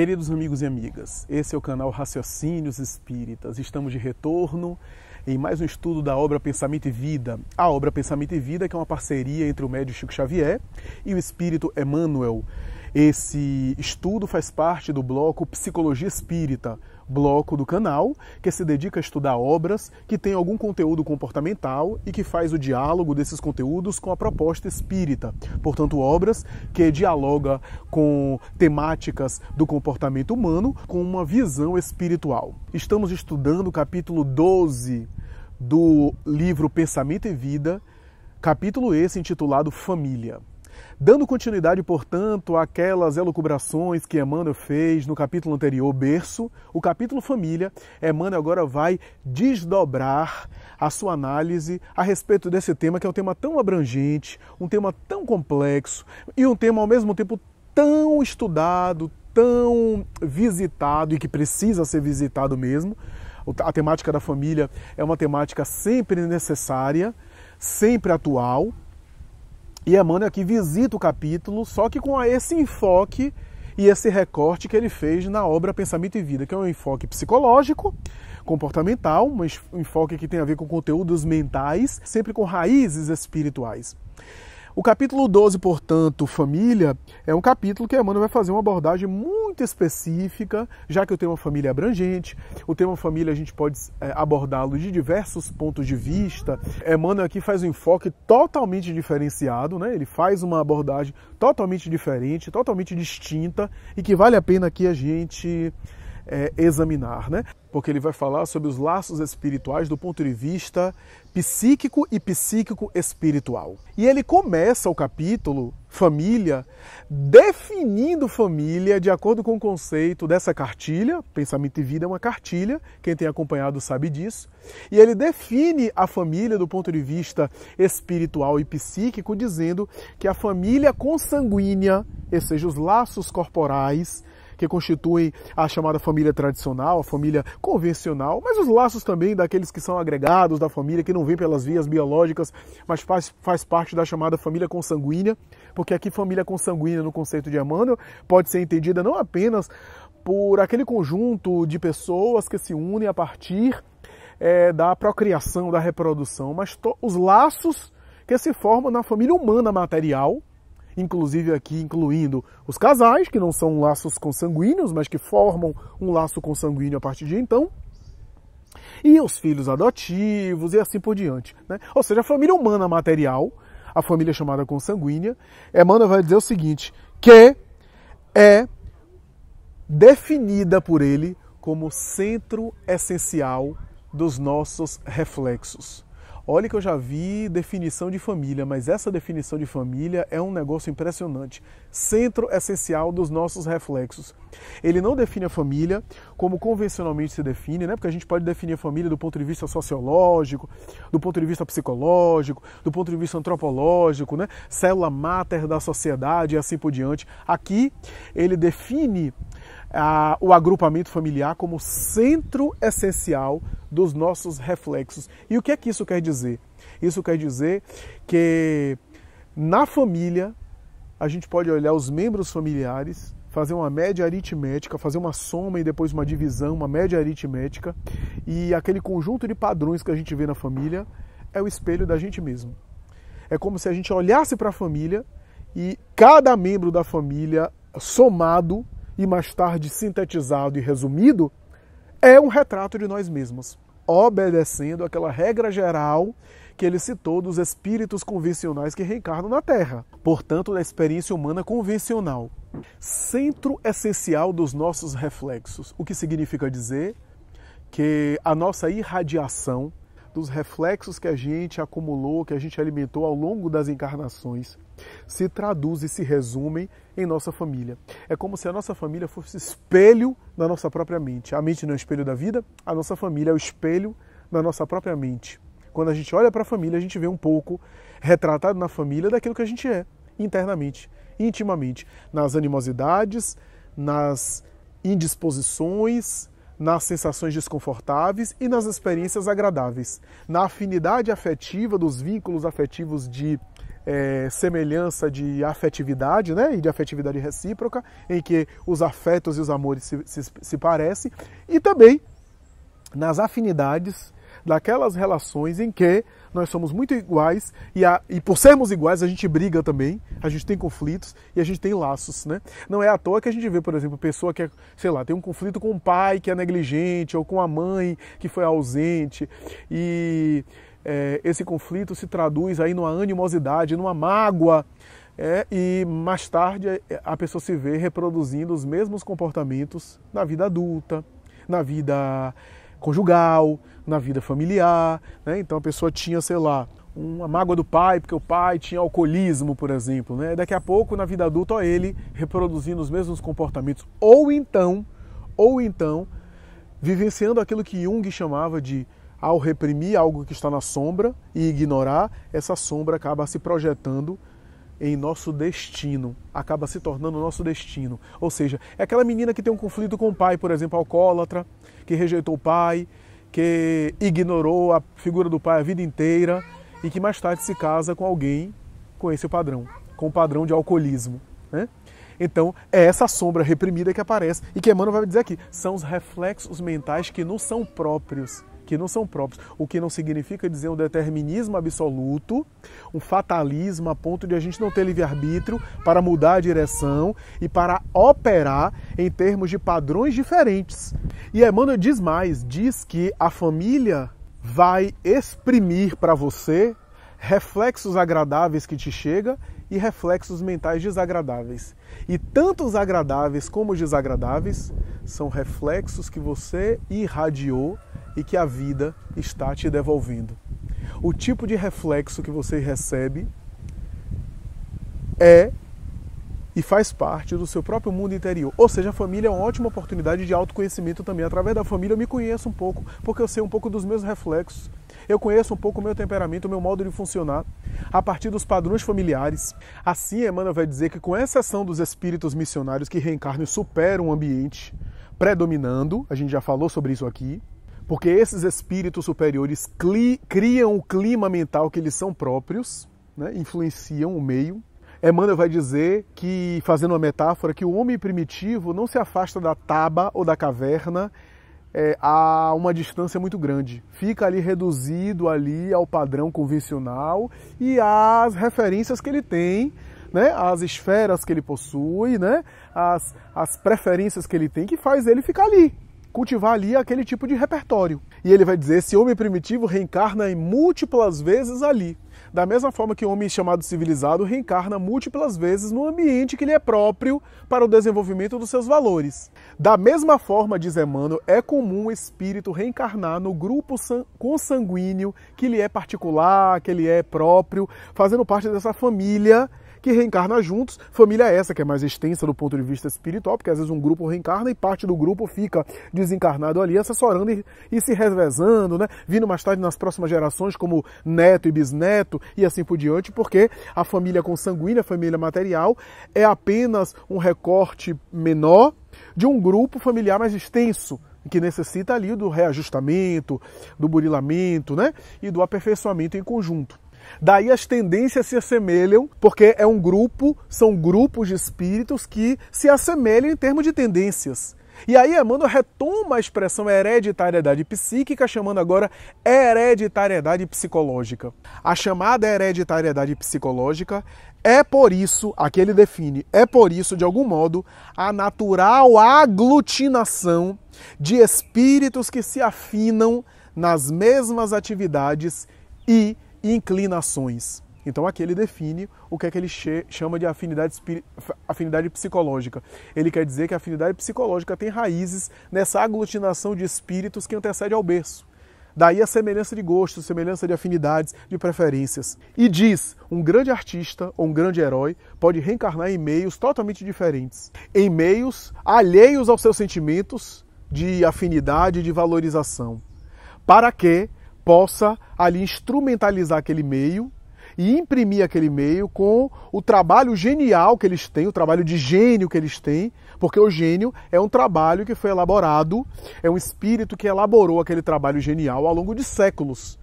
Queridos amigos e amigas, esse é o canal Raciocínios Espíritas. Estamos de retorno em mais um estudo da obra Pensamento e Vida. A obra Pensamento e Vida, que é uma parceria entre o médio Chico Xavier e o espírito Emmanuel. Esse estudo faz parte do bloco Psicologia Espírita, bloco do canal que se dedica a estudar obras que têm algum conteúdo comportamental e que faz o diálogo desses conteúdos com a proposta espírita. Portanto, obras que dialoga com temáticas do comportamento humano com uma visão espiritual. Estamos estudando o capítulo 12 do livro Pensamento e Vida, capítulo esse intitulado Família. Dando continuidade, portanto, àquelas elucubrações que Emmanuel fez no capítulo anterior, berço, o capítulo família, Emmanuel agora vai desdobrar a sua análise a respeito desse tema, que é um tema tão abrangente, um tema tão complexo e um tema ao mesmo tempo tão estudado, tão visitado e que precisa ser visitado mesmo. A temática da família é uma temática sempre necessária, sempre atual, e Emmanuel aqui visita o capítulo, só que com esse enfoque e esse recorte que ele fez na obra Pensamento e Vida, que é um enfoque psicológico, comportamental, um enfoque que tem a ver com conteúdos mentais, sempre com raízes espirituais. O capítulo 12, portanto, família, é um capítulo que a Emmanuel vai fazer uma abordagem muito específica, já que o tema família é abrangente. O tema família a gente pode é, abordá-lo de diversos pontos de vista. Emmanuel aqui faz um enfoque totalmente diferenciado, né? ele faz uma abordagem totalmente diferente, totalmente distinta e que vale a pena aqui a gente é, examinar, né? Porque ele vai falar sobre os laços espirituais do ponto de vista psíquico e psíquico espiritual. E ele começa o capítulo família definindo família de acordo com o conceito dessa cartilha, pensamento e vida é uma cartilha, quem tem acompanhado sabe disso. E ele define a família do ponto de vista espiritual e psíquico dizendo que a família consanguínea, ou seja, os laços corporais que constituem a chamada família tradicional, a família convencional, mas os laços também daqueles que são agregados da família, que não vem pelas vias biológicas, mas faz, faz parte da chamada família consanguínea, porque aqui família consanguínea no conceito de Emmanuel pode ser entendida não apenas por aquele conjunto de pessoas que se unem a partir é, da procriação, da reprodução, mas os laços que se formam na família humana material, inclusive aqui incluindo os casais, que não são laços consanguíneos, mas que formam um laço consanguíneo a partir de então, e os filhos adotivos e assim por diante. Né? Ou seja, a família humana material, a família chamada consanguínea, Emmanuel vai dizer o seguinte, que é definida por ele como centro essencial dos nossos reflexos. Olha que eu já vi definição de família, mas essa definição de família é um negócio impressionante. Centro essencial dos nossos reflexos. Ele não define a família como convencionalmente se define, né? Porque a gente pode definir a família do ponto de vista sociológico, do ponto de vista psicológico, do ponto de vista antropológico, né? Célula máter da sociedade e assim por diante. Aqui ele define a, o agrupamento familiar como centro essencial dos nossos reflexos. E o que é que isso quer dizer? Isso quer dizer que na família a gente pode olhar os membros familiares, fazer uma média aritmética, fazer uma soma e depois uma divisão, uma média aritmética, e aquele conjunto de padrões que a gente vê na família é o espelho da gente mesmo. É como se a gente olhasse para a família e cada membro da família somado e mais tarde sintetizado e resumido, é um retrato de nós mesmos, obedecendo aquela regra geral que ele citou dos espíritos convencionais que reencarnam na Terra, portanto, da experiência humana convencional. Centro essencial dos nossos reflexos, o que significa dizer que a nossa irradiação dos reflexos que a gente acumulou, que a gente alimentou ao longo das encarnações, se traduzem, se resumem em nossa família. É como se a nossa família fosse espelho da nossa própria mente. A mente não é o espelho da vida, a nossa família é o espelho da nossa própria mente. Quando a gente olha para a família, a gente vê um pouco retratado na família daquilo que a gente é internamente, intimamente, nas animosidades, nas indisposições, nas sensações desconfortáveis e nas experiências agradáveis, na afinidade afetiva dos vínculos afetivos de é, semelhança de afetividade né, e de afetividade recíproca, em que os afetos e os amores se, se, se parecem, e também nas afinidades daquelas relações em que nós somos muito iguais e, a, e por sermos iguais a gente briga também, a gente tem conflitos e a gente tem laços, né? Não é à toa que a gente vê, por exemplo, pessoa que, é, sei lá, tem um conflito com o pai que é negligente ou com a mãe que foi ausente e é, esse conflito se traduz aí numa animosidade, numa mágoa é, e mais tarde é, é, a pessoa se vê reproduzindo os mesmos comportamentos na vida adulta, na vida conjugal, na vida familiar. Né? Então a pessoa tinha, sei lá, uma mágoa do pai, porque o pai tinha alcoolismo, por exemplo. Né? Daqui a pouco, na vida adulta, ó, ele reproduzindo os mesmos comportamentos. Ou então, ou então, vivenciando aquilo que Jung chamava de ao reprimir algo que está na sombra e ignorar, essa sombra acaba se projetando em nosso destino, acaba se tornando nosso destino. Ou seja, é aquela menina que tem um conflito com o pai, por exemplo, alcoólatra, que rejeitou o pai, que ignorou a figura do pai a vida inteira e que mais tarde se casa com alguém com esse padrão, com o padrão de alcoolismo. Né? Então, é essa sombra reprimida que aparece e que Emmanuel vai dizer aqui, são os reflexos mentais que não são próprios que não são próprios, o que não significa dizer um determinismo absoluto, um fatalismo a ponto de a gente não ter livre-arbítrio para mudar a direção e para operar em termos de padrões diferentes. E Emmanuel diz mais, diz que a família vai exprimir para você reflexos agradáveis que te chega e reflexos mentais desagradáveis. E tanto os agradáveis como os desagradáveis são reflexos que você irradiou e que a vida está te devolvendo. O tipo de reflexo que você recebe é e faz parte do seu próprio mundo interior. Ou seja, a família é uma ótima oportunidade de autoconhecimento também. Através da família eu me conheço um pouco, porque eu sei um pouco dos meus reflexos eu conheço um pouco o meu temperamento, o meu modo de funcionar, a partir dos padrões familiares. Assim, Emmanuel vai dizer que, com exceção dos espíritos missionários que reencarnam e superam o ambiente predominando, a gente já falou sobre isso aqui, porque esses espíritos superiores criam o clima mental que eles são próprios, né? influenciam o meio. Emmanuel vai dizer que, fazendo uma metáfora, que o homem primitivo não se afasta da taba ou da caverna é, a uma distância muito grande. Fica ali reduzido ali ao padrão convencional e às referências que ele tem, né, às esferas que ele possui, né, as às preferências que ele tem, que faz ele ficar ali, cultivar ali aquele tipo de repertório. E ele vai dizer: esse homem primitivo reencarna em múltiplas vezes ali. Da mesma forma que um homem chamado civilizado reencarna múltiplas vezes no ambiente que lhe é próprio para o desenvolvimento dos seus valores. Da mesma forma, diz Emmanuel, é comum o espírito reencarnar no grupo consanguíneo que lhe é particular, que lhe é próprio, fazendo parte dessa família que reencarna juntos. Família essa que é mais extensa do ponto de vista espiritual, porque às vezes um grupo reencarna e parte do grupo fica desencarnado ali, assessorando e, e se revezando, né? Vindo mais tarde nas próximas gerações como neto e bisneto e assim por diante, porque a família consanguínea, a família material, é apenas um recorte menor de um grupo familiar mais extenso, que necessita ali do reajustamento, do burilamento, né? E do aperfeiçoamento em conjunto. Daí as tendências se assemelham, porque é um grupo, são grupos de espíritos que se assemelham em termos de tendências. E aí Emmanuel retoma a expressão hereditariedade psíquica, chamando agora hereditariedade psicológica. A chamada hereditariedade psicológica é por isso, aqui ele define, é por isso, de algum modo, a natural aglutinação de espíritos que se afinam nas mesmas atividades e inclinações. Então aqui ele define o que é que ele chama de afinidade, afinidade psicológica. Ele quer dizer que a afinidade psicológica tem raízes nessa aglutinação de espíritos que antecede ao berço. Daí a semelhança de gostos, semelhança de afinidades, de preferências. E diz: um grande artista ou um grande herói pode reencarnar em meios totalmente diferentes, em meios alheios aos seus sentimentos de afinidade, de valorização, para que possa ali instrumentalizar aquele meio e imprimir aquele e-mail com o trabalho genial que eles têm, o trabalho de gênio que eles têm, porque o gênio é um trabalho que foi elaborado, é um espírito que elaborou aquele trabalho genial ao longo de séculos.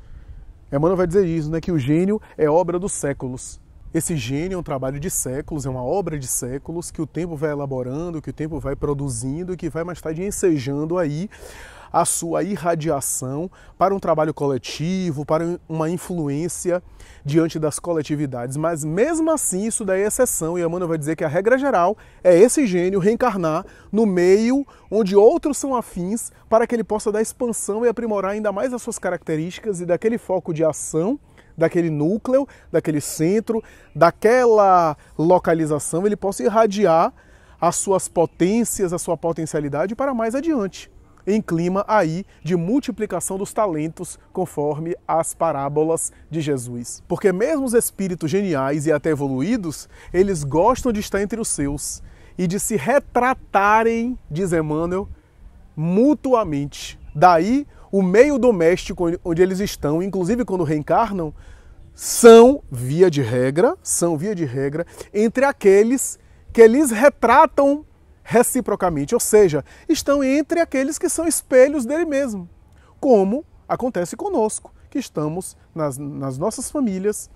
Emmanuel vai dizer isso, né? Que o gênio é obra dos séculos. Esse gênio é um trabalho de séculos, é uma obra de séculos que o tempo vai elaborando, que o tempo vai produzindo e que vai mais tarde ensejando aí a sua irradiação para um trabalho coletivo, para uma influência diante das coletividades. Mas mesmo assim, isso daí é exceção, e a mano vai dizer que a regra geral é esse gênio reencarnar no meio onde outros são afins para que ele possa dar expansão e aprimorar ainda mais as suas características e daquele foco de ação daquele núcleo, daquele centro, daquela localização, ele possa irradiar as suas potências, a sua potencialidade para mais adiante em clima aí de multiplicação dos talentos conforme as parábolas de Jesus. Porque mesmo os espíritos geniais e até evoluídos, eles gostam de estar entre os seus e de se retratarem, diz Emmanuel, mutuamente. Daí o meio doméstico onde eles estão, inclusive quando reencarnam, são via de regra, são via de regra entre aqueles que eles retratam reciprocamente, ou seja, estão entre aqueles que são espelhos dele mesmo, como acontece conosco, que estamos nas, nas nossas famílias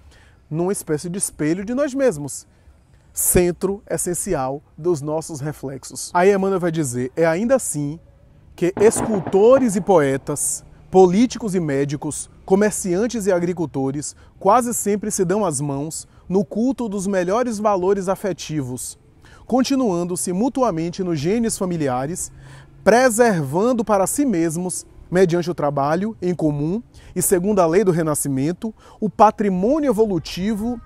numa espécie de espelho de nós mesmos, centro essencial dos nossos reflexos. Aí Emmanuel vai dizer: é ainda assim que escultores e poetas, políticos e médicos, comerciantes e agricultores quase sempre se dão as mãos no culto dos melhores valores afetivos, continuando-se mutuamente nos genes familiares, preservando para si mesmos, mediante o trabalho em comum e segundo a lei do renascimento, o patrimônio evolutivo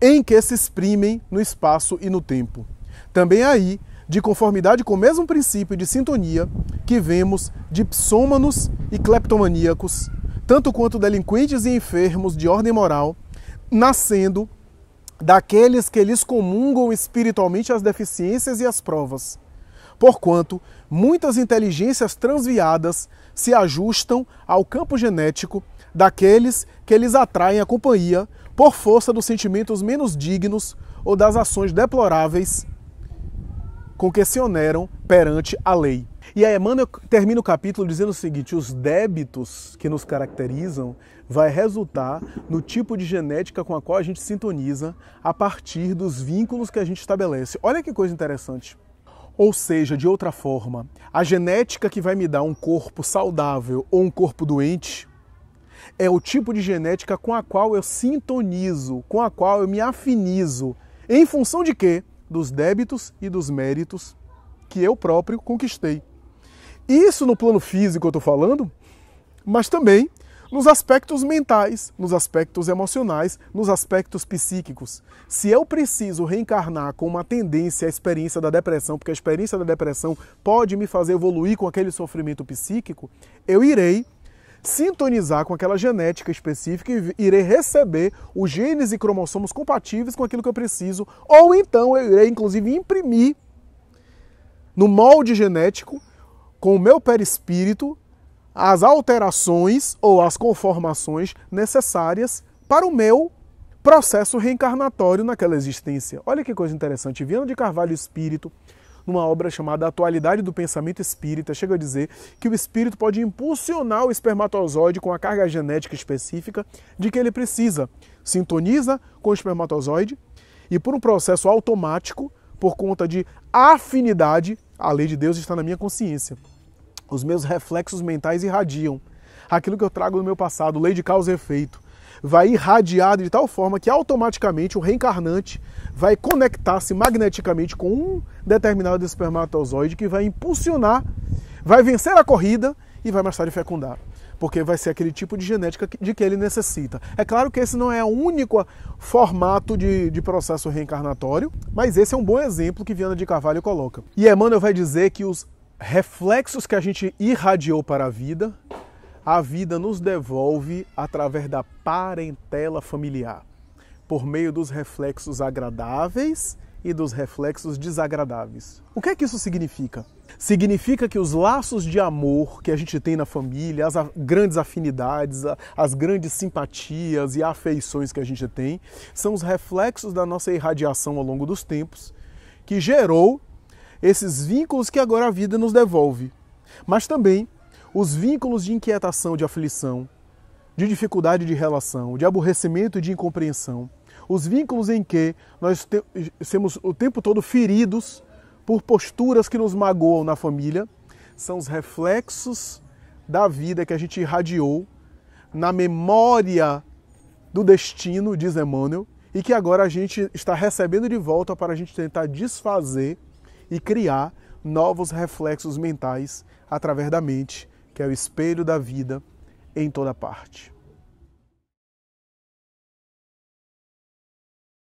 em que se exprimem no espaço e no tempo. Também aí, de conformidade com o mesmo princípio de sintonia que vemos de psômanos e cleptomaníacos, tanto quanto delinquentes e enfermos de ordem moral, nascendo daqueles que lhes comungam espiritualmente as deficiências e as provas. Porquanto, muitas inteligências transviadas se ajustam ao campo genético daqueles que lhes atraem a companhia por força dos sentimentos menos dignos ou das ações deploráveis com que se oneram perante a lei. E aí Emmanuel termina o capítulo dizendo o seguinte: os débitos que nos caracterizam vai resultar no tipo de genética com a qual a gente sintoniza a partir dos vínculos que a gente estabelece. Olha que coisa interessante. Ou seja, de outra forma, a genética que vai me dar um corpo saudável ou um corpo doente é o tipo de genética com a qual eu sintonizo, com a qual eu me afinizo. Em função de quê? Dos débitos e dos méritos que eu próprio conquistei. Isso no plano físico eu estou falando, mas também nos aspectos mentais, nos aspectos emocionais, nos aspectos psíquicos. Se eu preciso reencarnar com uma tendência à experiência da depressão, porque a experiência da depressão pode me fazer evoluir com aquele sofrimento psíquico, eu irei sintonizar com aquela genética específica e irei receber os genes e cromossomos compatíveis com aquilo que eu preciso, ou então eu irei inclusive imprimir no molde genético com o meu perispírito as alterações ou as conformações necessárias para o meu processo reencarnatório naquela existência. Olha que coisa interessante. Viana de Carvalho Espírito, numa obra chamada Atualidade do Pensamento Espírita, chega a dizer que o espírito pode impulsionar o espermatozoide com a carga genética específica de que ele precisa. Sintoniza com o espermatozoide e, por um processo automático, por conta de afinidade, a lei de Deus está na minha consciência os meus reflexos mentais irradiam. Aquilo que eu trago do meu passado, lei de causa e efeito, vai irradiar de tal forma que automaticamente o reencarnante vai conectar-se magneticamente com um determinado espermatozoide que vai impulsionar, vai vencer a corrida e vai mais tarde fecundar porque vai ser aquele tipo de genética de que ele necessita. É claro que esse não é o único formato de, de, processo reencarnatório, mas esse é um bom exemplo que Viana de Carvalho coloca. E Emmanuel vai dizer que os reflexos que a gente irradiou para a vida, a vida nos devolve através da parentela familiar, por meio dos reflexos agradáveis e dos reflexos desagradáveis. O que é que isso significa? Significa que os laços de amor que a gente tem na família, as grandes afinidades, as grandes simpatias e afeições que a gente tem, são os reflexos da nossa irradiação ao longo dos tempos, que gerou esses vínculos que agora a vida nos devolve, mas também os vínculos de inquietação, de aflição, de dificuldade de relação, de aborrecimento e de incompreensão, os vínculos em que nós temos o tempo todo feridos por posturas que nos magoam na família, são os reflexos da vida que a gente irradiou na memória do destino, diz Emmanuel, e que agora a gente está recebendo de volta para a gente tentar desfazer e criar novos reflexos mentais através da mente, que é o espelho da vida em toda parte.